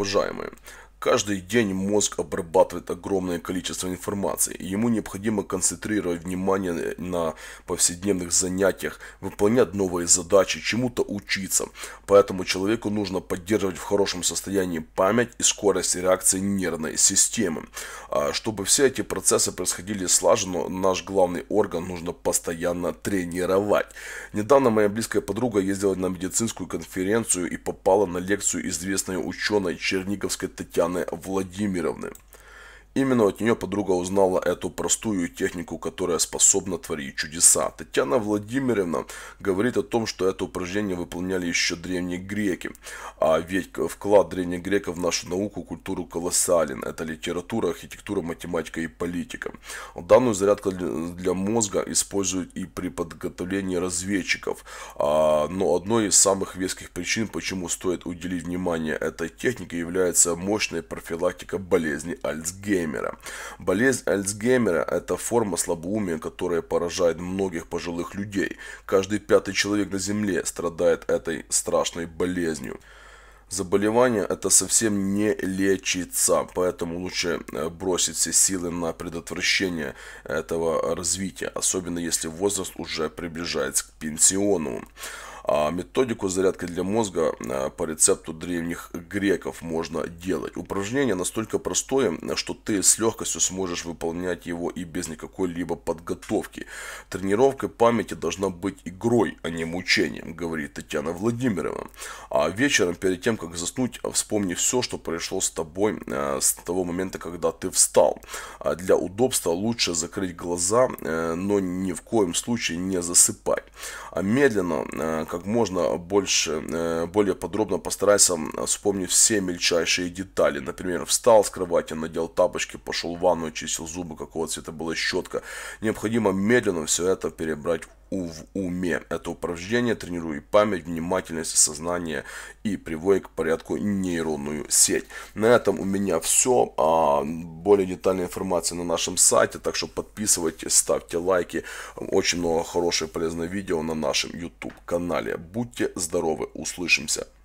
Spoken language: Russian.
уважаемые. Каждый день мозг обрабатывает огромное количество информации, и ему необходимо концентрировать внимание на повседневных занятиях, выполнять новые задачи, чему-то учиться. Поэтому человеку нужно поддерживать в хорошем состоянии память и скорость реакции нервной системы. А, чтобы все эти процессы происходили слаженно, наш главный орган нужно постоянно тренировать. Недавно моя близкая подруга ездила на медицинскую конференцию и попала на лекцию известной ученой Черниговской Татьяны Светланы Владимировны. Именно от нее подруга узнала эту простую технику, которая способна творить чудеса. Татьяна Владимировна говорит о том, что это упражнение выполняли еще древние греки. А ведь вклад древних греков в нашу науку, культуру колоссален. Это литература, архитектура, математика и политика. Данную зарядку для мозга используют и при подготовлении разведчиков. А, но одной из самых веских причин, почему стоит уделить внимание этой технике, является мощная профилактика болезни Альцгеймера. Альцгеймера. Болезнь Альцгеймера – это форма слабоумия, которая поражает многих пожилых людей. Каждый пятый человек на Земле страдает этой страшной болезнью. Заболевание это совсем не лечится, поэтому лучше э, бросить все силы на предотвращение этого развития, особенно если возраст уже приближается к пенсионному. А, методику зарядки для мозга а, по рецепту древних греков можно делать. Упражнение настолько простое, что ты с легкостью сможешь выполнять его и без никакой-либо подготовки. Тренировка памяти должна быть игрой, а не мучением, говорит Татьяна Владимирова. А вечером, перед тем, как заснуть, вспомни все, что произошло с тобой а, с того момента, когда ты встал. Для удобства лучше закрыть глаза, э, но ни в коем случае не засыпать. А Медленно, как можно больше, э, более подробно постарайся вспомнить все мельчайшие детали. Например, встал с кровати, надел тапочки, пошел в ванную, чистил зубы, какого цвета была щетка. Необходимо медленно все это перебрать у в уме. Это упражнение тренирует память, внимательность, сознание и приводит к порядку нейронную сеть. На этом у меня все. А, более детальная информация на нашем сайте, так что подписывайтесь, ставьте лайки. Очень много хорошей полезной видео на нашем YouTube канале. Будьте здоровы, услышимся!